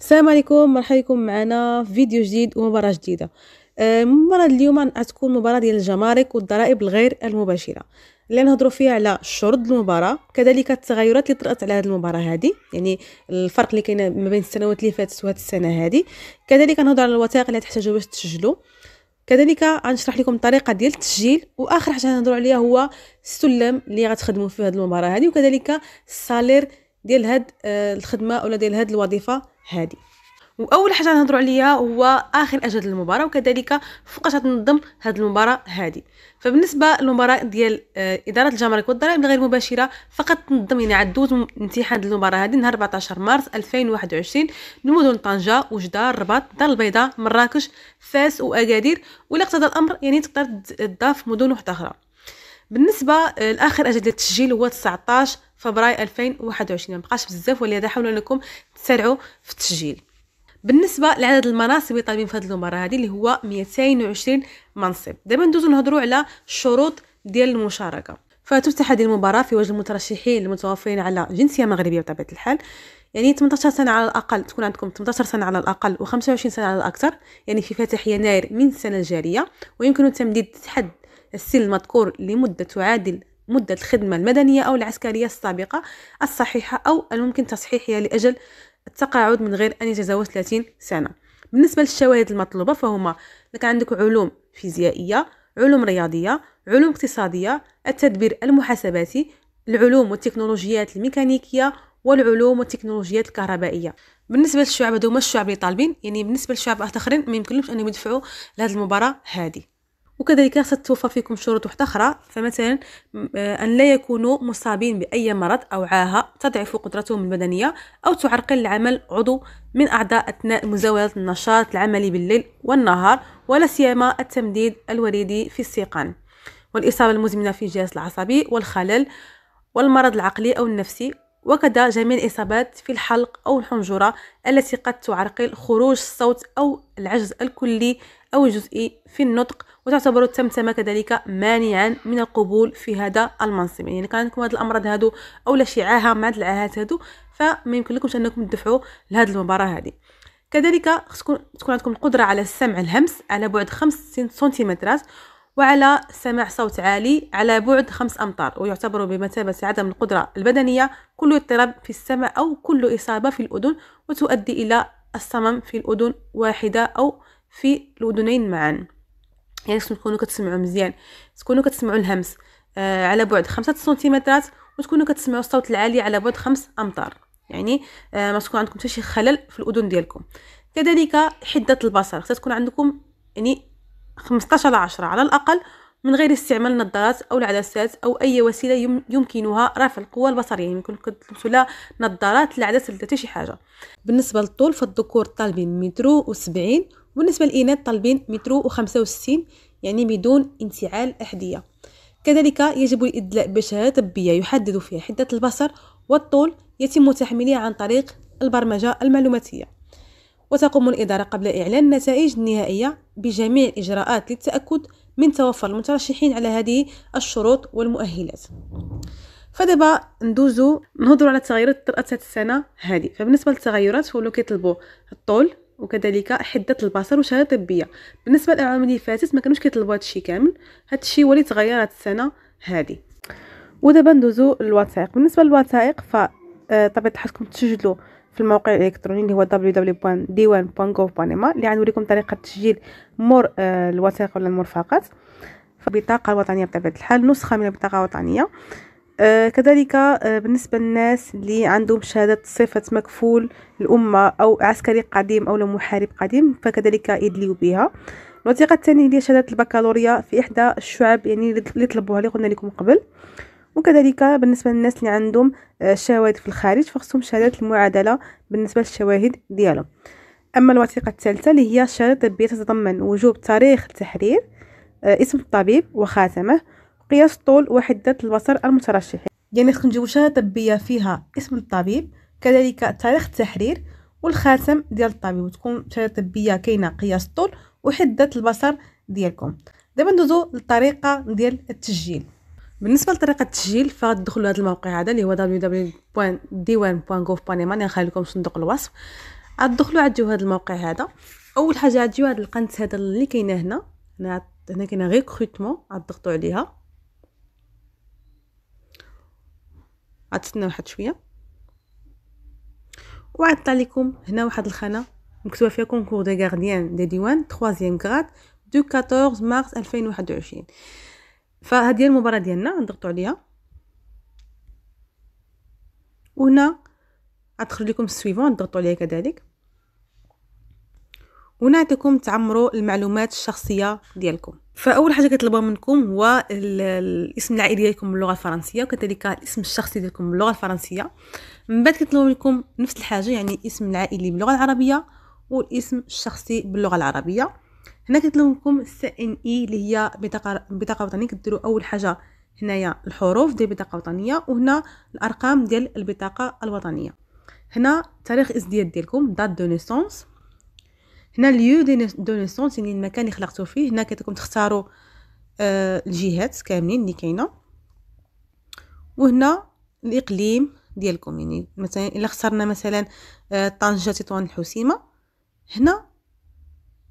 السلام عليكم مرحبا بكم معنا في فيديو جديد ومباراة جديدة المباراة آه، اليوم غتكون مباراة ديال الجمارك والضرائب الغير المباشرة اللي نهضروا فيها على شرط المباراة كذلك التغيرات اللي طرات على هذه المباراة هذه يعني الفرق اللي كاين ما بين السنوات اللي فاتت وهاد السنة هذه كذلك نهضر على الوثائق اللي تحتاجوا باش تسجلوا كذلك غنشرح لكم الطريقه ديال التسجيل واخر حاجه نهضروا عليها هو السلم اللي غتخدموا فيه هذه المباراه هذه وكذلك السالير ديال هاد آه، الخدمه ولا ديال هاد الوظيفه هادي واول حاجه نهضروا عليها هو اخر اجل المباراه وكذلك فوقاش تنظم هاد المباراه هادي فبالنسبه للمباراه ديال آه، اداره الجمارك والضرائب الغير مباشره فقط تنظم يعني عدوز امتحان المباراه هذه نهار 14 مارس 2021 لمدن طنجه وجده الرباط الدار البيضاء مراكش فاس واكادير ولا اقتضى الامر يعني تقدر تضاف مدن وحده اخرى بالنسبه آه، لاخر اجل التسجيل هو 19 فبراير 2021 مبقاش بزاف ولهذا حاولوا انكم تسرعوا في التسجيل بالنسبه لعدد المناصب اللي طالبين في هذه المره هذه اللي هو 220 منصب دابا ندوزو نهضروا على الشروط ديال المشاركه فتفتح هذه المباراه في وجه المترشحين المتوافرين على جنسيه مغربيه بطبيعه الحال يعني 18 سنه على الاقل تكون عندكم 18 سنه على الاقل و25 سنه على الاكثر يعني في فاتح يناير من السنه الجاريه ويمكن تمديد حد السن المذكور لمده تعادل مدة الخدمة المدنية أو العسكرية السابقة الصحيحة أو الممكن تصحيحها لأجل التقاعد من غير أن يتجاوز 30 سنة بالنسبة للشواهد المطلوبة فهما كان عندك علوم فيزيائية علوم رياضية علوم اقتصادية التدبير المحاسباتي العلوم والتكنولوجيات الميكانيكية والعلوم والتكنولوجيات الكهربائية بالنسبه للشعب هذوما الشعب اللي طالبين يعني بالنسبه للشعب الاخرين ما يمكنهمش انهم يدفعوا لهذه المباراه هذه وكذلك ستوفر فيكم شروط واحدة أخرى فمثلا آه، أن لا يكونوا مصابين بأي مرض أو عاهة تضعف قدرتهم البدنية أو تعرقل العمل عضو من أعضاء أثناء مزاولة النشاط العملي بالليل والنهار ولا سيما التمديد الوريدي في السيقان والإصابة المزمنة في الجهاز العصبي والخلل والمرض العقلي أو النفسي وكذا جميع الإصابات في الحلق أو الحنجرة التي قد تعرقل خروج الصوت أو العجز الكلي أو الجزئي في النطق وتعتبر التمتمة كذلك مانعا من القبول في هذا المنصب يعني كان عندكم هاد الأمراض هادو أو لشعاها مع هذه العاهات هذو فما لكمش أنكم تدفعوا لهاد المباراة هذه كذلك تكون عندكم القدرة على السمع الهمس على بعد 5 سنتيمترات وعلى سماع صوت عالي على بعد خمس أمتار ويعتبر بمثابة عدم القدرة البدنية كل اضطراب في السمع أو كل إصابة في الأذن وتؤدي إلى الصمم في الأذن واحدة أو في الأذنين معا يعني تكونوا كتسمعوا مزيان تكونوا كتسمعوا الهمس آه على بعد خمسة سنتيمترات وتكونوا كتسمعوا الصوت العالي على بعد خمس أمتار يعني آه ما تكون عندكم حتى شي خلل في الأذن ديالكم كذلك حدة البصر تكون عندكم يعني 15 عشرة على الأقل من غير استعمال نظارات أو العدسات أو أي وسيلة يمكنها رفع القوة البصرية يعني يمكن تلبسوا لا نظارات لا عدسة لا شي حاجة بالنسبة للطول فالذكور طالبين مترو وسبعين وبالنسبة للإناث طالبين مترو وخمسة وستين يعني بدون انتعال أحذية كذلك يجب الإدلاء بشهادة طبية يحدد فيها حدة البصر والطول يتم تحميلها عن طريق البرمجة المعلوماتية وتقوم الإدارة قبل إعلان النتائج النهائية بجميع الإجراءات للتأكد من توفر المترشحين على هذه الشروط والمؤهلات فدابا ندوزو نهضروا على التغيرات اللي طرات السنه هذه فبالنسبه للتغيرات هو كيطلبوا الطول وكذلك حده البصر وشهاده طبيه بالنسبه للاعوام اللي فاتت ما كانوش كيطلبوا هذا الشيء كامل هذا الشيء هو اللي هاد السنه هذه ودابا ندوزو للوثائق بالنسبه للوثائق ف طبيعه الحال كنتم تسجلوا في الموقع الالكتروني اللي هو www.diwan.gov.ma اللي غنوريكم طريقه تسجيل مور آه، الوثائق ولا المرفقات فبطاقه الوطنيه بطبيعه الحال نسخه من البطاقه الوطنيه آه، كذلك آه، بالنسبة للناس اللي عندهم شهادة صفة مكفول الأمة أو عسكري قديم أو محارب قديم فكذلك يدليو بها الوثيقة الثانية هي شهادة البكالوريا في إحدى الشعب يعني اللي طلبوها اللي قلنا لكم قبل وكذلك بالنسبه للناس اللي عندهم آه، شواهد في الخارج فخصهم شهاده المعادله بالنسبه للشواهد ديالهم اما الوثيقه الثالثه اللي هي شهاده طبيه تتضمن وجوب تاريخ التحرير آه، اسم الطبيب وخاتمه قياس الطول وحده البصر المترشح يعني خصنا نجيبو شهاده طبيه فيها اسم الطبيب كذلك تاريخ التحرير والخاتم ديال الطبيب وتكون شهاده طبيه كاينه قياس الطول وحده البصر ديالكم دابا ندوزو للطريقه ديال التسجيل بالنسبه لطريقه التسجيل فتدخلوا لهذا الموقع هذا اللي هو www.diwan.gov.ma نخلي لكم صندوق الوصف غتدخلوا عديو هذا الموقع هذا اول حاجه غتجيو هذا القنت هذا اللي كاينه هنا هنا هنا كاينه ريكروتمون تضغطوا عليها غتستنى واحد شويه وعطى لكم هنا واحد الخانه مكتوبه فيها كونكور دي غارديان دي ديوان 3 غراد دو 14 مارس 2021 فهذه المباراة ديالنا غنضغطوا عليها وهنا غتخرج لكم السويفون تضغطوا عليه كذلك وهنا عندكم تعمروا المعلومات الشخصيه ديالكم فاول حاجه كطلبها منكم هو الاسم العائلي ديالكم باللغه الفرنسيه وكذلك الاسم الشخصي ديالكم باللغه الفرنسيه من بعد كيطلبوا منكم نفس الحاجه يعني الاسم العائلي باللغه العربيه والاسم الشخصي باللغه العربيه هنا قلت لكم سي ان اي اللي هي بطاقه بطاقه وطنيه كديروا اول حاجه هنايا الحروف ديال البطاقه الوطنيه وهنا الارقام ديال البطاقه الوطنيه هنا تاريخ الازدياد ديالكم دات دو نيسونس هنا ليو دو نيسونس يعني المكان اللي خلقتو فيه هنا كيتكم تختاروا آه، الجهات كاملين اللي كاينه وهنا الاقليم ديالكم يعني مثلا الا اخترنا مثلا آه، طنجه تطوان الحسيمه هنا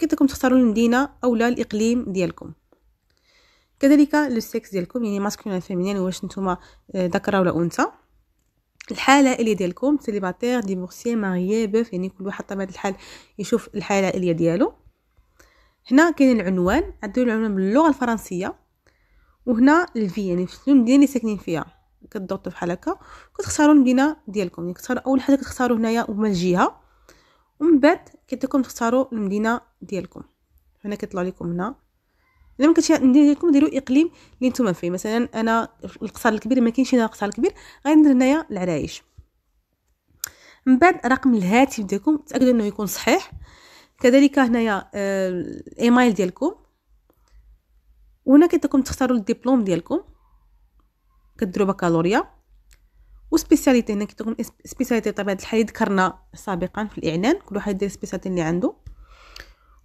كيفكم تختاروا المدينة اولا الإقليم ديالكم كذلك لو سيكس ديالكم يعني ماسكولين ولا فيمينين واش نتوما آه، ذكر ولا انثى الحاله العائليه ديالكم سيليباتير ديفورسي ماريي بوف يعني كل واحد طبيعه الحال يشوف الحاله العائليه ديالو هنا كاين العنوان عندو العنوان باللغه الفرنسيه وهنا الفي يعني في المدينه اللي ساكنين فيها كتضغطوا بحال هكا كتختاروا المدينه ديالكم يعني كتختاروا اول حاجه كتختاروا هنايا وما الجهه ومن بعد كيعطيكم تختاروا المدينه ديالكم هنا كيطلع لكم هنا الا ما كانتش المدينه ديالكم ديروا اقليم اللي نتوما فيه مثلا انا القصر الكبير ما كاينش هنا القصر الكبير غندير هنايا العرايش من بعد رقم الهاتف ديالكم تاكدوا انه يكون صحيح كذلك هنايا الايميل آه، ديالكم وهنا كيعطيكم تختاروا الدبلوم ديالكم كديروا بكالوريا وسبيسياليتي هنا كتكون سبيسياليتي بطبيعه الحال ذكرنا سابقا في الاعلان كل واحد يدير سبيسياليتي اللي عنده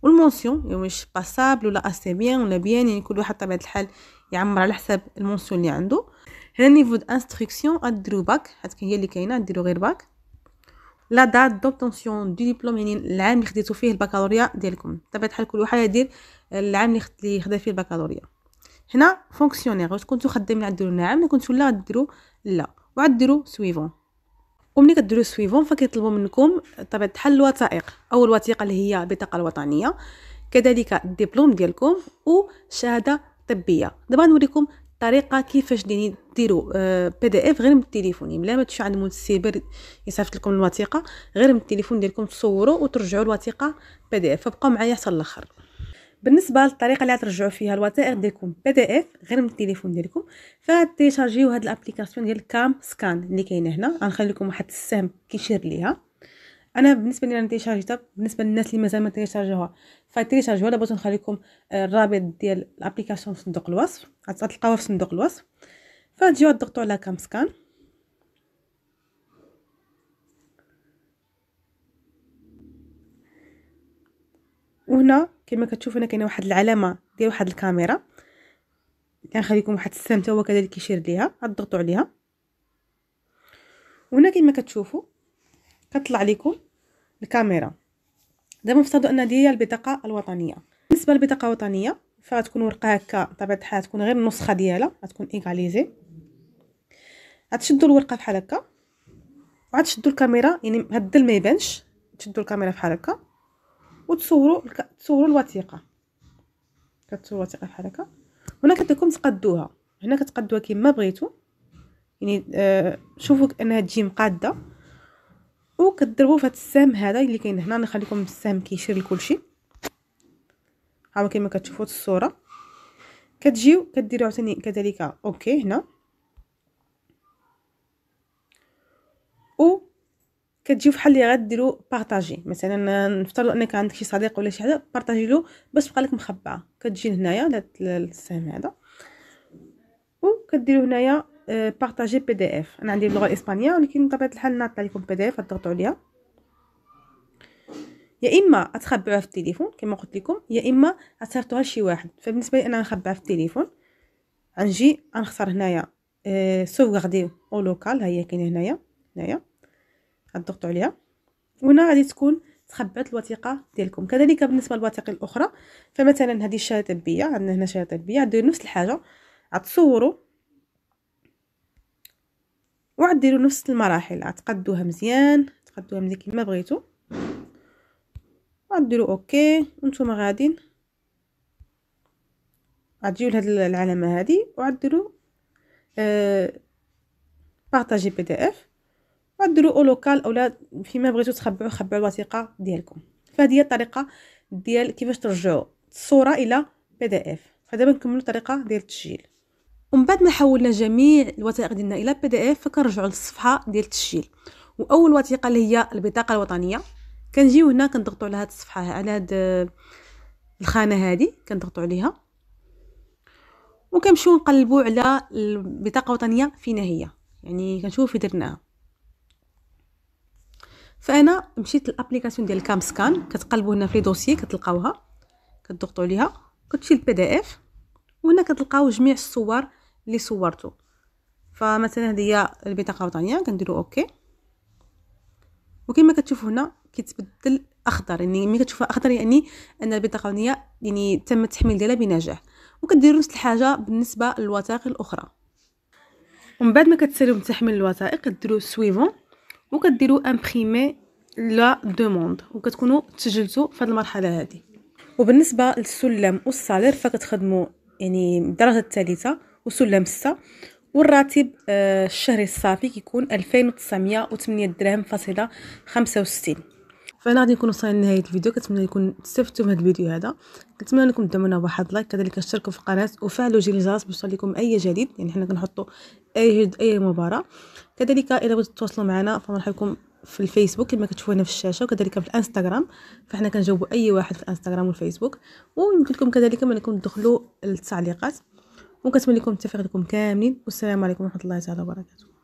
والمونسيون يعني واش باسابل ولا اسي بيان ولا بيان يعني كل واحد بطبيعه الحال يعمر على حساب المونسيون اللي عنده هنا نيفو د انستركسيون غديرو باك حيت هي اللي كاينه ديرو غير باك لا دات دوبتونسيون دو ديبلوم يعني العام اللي خديتو فيه البكالوريا ديالكم بطبيعه الحال كل واحد يدير العام اللي خدا فيه البكالوريا هنا فونكسيونير واش كنتو خدامين عندو نعم كنتو لا غديرو لا وعاد ديرو سويفون ومني كديروا سويفون فكيطلبوا منكم طبيعه الحال الوثائق اول وثيقه اللي هي البطاقه الوطنيه كذلك الدبلوم ديالكم وشهاده طبيه دابا نوريكم الطريقه كيفاش ديروا بي دي اف آه، غير من التليفون يعني بلا ما تمشيو عند المتسيبر يصيفط لكم الوثيقه غير من التليفون ديالكم تصوروا وترجعوا الوثيقه بي دي اف فبقاو معايا حتى الاخر بالنسبه للطريقه اللي غترجعوا فيها الوثائق ديالكم بي دي اف غير من التليفون ديالكم فتيشارجيو هاد الابليكاسيون ديال كام سكان اللي كاينه هنا غنخلي لكم واحد السهم كيشير ليها انا بالنسبه لي انا تيشارجيتها بالنسبه للناس اللي مازال ما تيشارجوها فتيشارجوها دابا بغيت لكم الرابط ديال الابليكاسيون في صندوق الوصف غتلقاوها في صندوق الوصف فتجيو تضغطوا على كام سكان وهنا كما كتشوفوا هنا كاينه واحد العلامه ديال واحد الكاميرا كنخليكم يعني واحد السهم هو كذلك كيشير ليها غتضغطوا عليها وهنا كما كتشوفوا كتطلع لكم الكاميرا دابا نفترضوا ان هذه هي البطاقه الوطنيه بالنسبه للبطاقه الوطنيه فغتكون ورقه هكا بطبيعه الحال تكون غير النسخه ديالها غتكون ايغاليزي غتشدوا الورقه بحال هكا وغتشدوا الكاميرا يعني هاد الظل ما يبانش تشدوا الكاميرا بحال هكا وتصوروا تصوروا الوثيقه كتصوروا الوثيقه بحال هكا هنا كتكون تقدوها هنا كتقدوها كما بغيتو يعني آه شوفوا انها تجي مقاده وكتضربوا في هذا السهم هذا اللي كاين هنا نخليكم السهم كيشير لكلشي ها كما كتشوفوا الصوره كتجيو كديروا عاوتاني كذلك اوكي هنا كتجيو فحال اللي غديرو بارطاجي مثلا نفترض انك عندك شي صديق ولا شي حاجه بارطاجي له باش تبقى لك مخبعه كتجي لهنايا لهاد السهم هذا وكديروا هنايا بارطاجي بي دي اف انا عندي اللغه الاسبانيه ولكن بطبيعه الحال نعطي لكم بي دي اف تضغطوا عليها يا اما تخبعوها في التليفون كما قلت لكم يا اما تصيفطوها لشي واحد فبالنسبه لي انا نخبعها في التليفون غنجي غنختار هنايا أه سوفغاردي او لوكال ها هي كاينه هنايا هنايا غتضغطوا عليها وهنا غادي تكون تخبات الوثيقه ديالكم كذلك بالنسبه للوثائق الاخرى فمثلا هذه الشهاده الطبيه عندنا هنا شهاده طبيه ديروا نفس الحاجه غتصوروا وغديروا نفس المراحل غتقدوها مزيان تقدوها مزيان كما بغيتو غديروا اوكي وانتم غادين غتجيو لهاد العلامه هذه وغديروا أه بارطاجي بي دي اف او اولوكال اولا فيما بغيتو تخبعوا خبعوا الوثيقه ديالكم فهذه هي الطريقه ديال كيفاش ترجعوا الصوره الى بي دي اف فدابا نكملوا الطريقه ديال التسجيل ومن بعد ما حولنا جميع الوثائق ديالنا الى بي دي اف فكنرجعوا للصفحه ديال التسجيل واول وثيقه اللي هي البطاقه الوطنيه كنجيو هنا كنضغطوا على هاد الصفحه على هاد الخانه هادي كنضغطوا عليها وكنمشيو نقلبوا على البطاقه الوطنيه فينا هي يعني كنشوفوا في درناها فانا مشيت للابليكاسيون ديال كام سكان كتقلبوا هنا في دوسيي كتلقاوها كتضغطوا عليها كتمشي للبي دي اف وهنا كتلقاو جميع الصور اللي صورتو فمثلا هذه هي البطاقه الوطنيه كنديروا اوكي وكما كتشوفوا هنا كيتبدل اخضر يعني ملي كتشوفها اخضر يعني ان البطاقه الوطنيه يعني تم التحميل ديالها بنجاح وكديروا نفس الحاجه بالنسبه للوثائق الاخرى ومن بعد ما كتساليو تحميل الوثائق كديروا سويفون وكديروا امبريمي لا دوموند وكتكونوا تسجلتوا في هذه المرحله هذه وبالنسبه للسلم والصالير فكتخدموا يعني الدرجه الثالثه وسلم 6 والراتب آه، الشهري الصافي كيكون 2908 درهم فاصله 65 فانا غادي نكون وصلنا لنهايه الفيديو كنتمنى يكون استفدتوا من هذا الفيديو هذا كنتمنى انكم تدعمونا بواحد لايك كذلك اشتركوا في القناه وفعلوا جيل الجرس باش يوصلكم اي جديد يعني حنا كنحطوا اي جد اي مباراه كذلك الا بغيتوا تتواصلوا معنا فمرحبا بكم في الفيسبوك كما كتشوفوا هنا في الشاشه وكذلك في الانستغرام فحنا كنجاوبوا اي واحد في الانستغرام والفيسبوك لكم كذلك انكم تدخلوا التعليقات وكنتمنى لكم التوفيق لكم كاملين والسلام عليكم ورحمه الله تعالى وبركاته